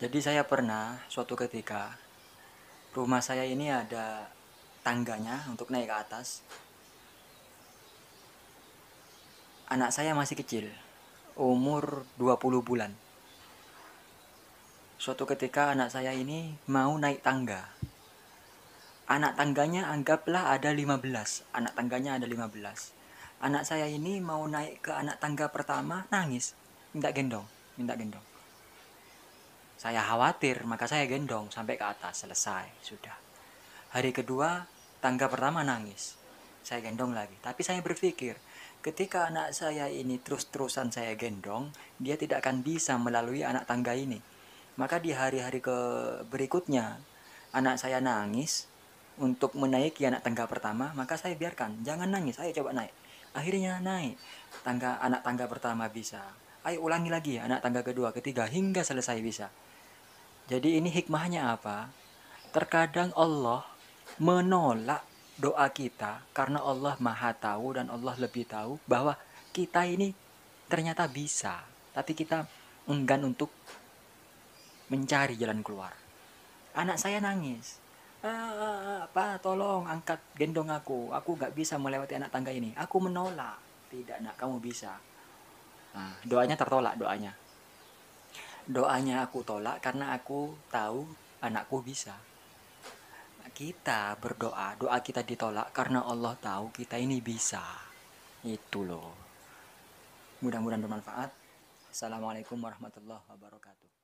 Jadi saya pernah suatu ketika rumah saya ini ada tangganya untuk naik ke atas. Anak saya masih kecil, umur 20 bulan. Suatu ketika anak saya ini mau naik tangga. Anak tangganya anggaplah ada 15, anak tangganya ada 15. Anak saya ini mau naik ke anak tangga pertama nangis, minta gendong, minta gendong saya khawatir, maka saya gendong sampai ke atas, selesai, sudah. Hari kedua, tangga pertama nangis. Saya gendong lagi, tapi saya berpikir, ketika anak saya ini terus-terusan saya gendong, dia tidak akan bisa melalui anak tangga ini. Maka di hari-hari ke berikutnya, anak saya nangis untuk menaiki anak tangga pertama, maka saya biarkan, jangan nangis, saya coba naik. Akhirnya naik, tangga anak tangga pertama bisa, ayo ulangi lagi anak tangga kedua, ketiga hingga selesai bisa. Jadi ini hikmahnya apa? Terkadang Allah menolak doa kita karena Allah Maha Tahu dan Allah lebih tahu bahwa kita ini ternyata bisa, tapi kita enggan untuk mencari jalan keluar. Anak saya nangis. Ah, ah, ah, apa tolong angkat gendong aku. Aku gak bisa melewati anak tangga ini. Aku menolak. Tidak nak, kamu bisa. Nah, doanya tertolak doanya doanya aku tolak karena aku tahu anakku bisa kita berdoa doa kita ditolak karena Allah tahu kita ini bisa itu loh mudah-mudahan bermanfaat assalamualaikum warahmatullahi wabarakatuh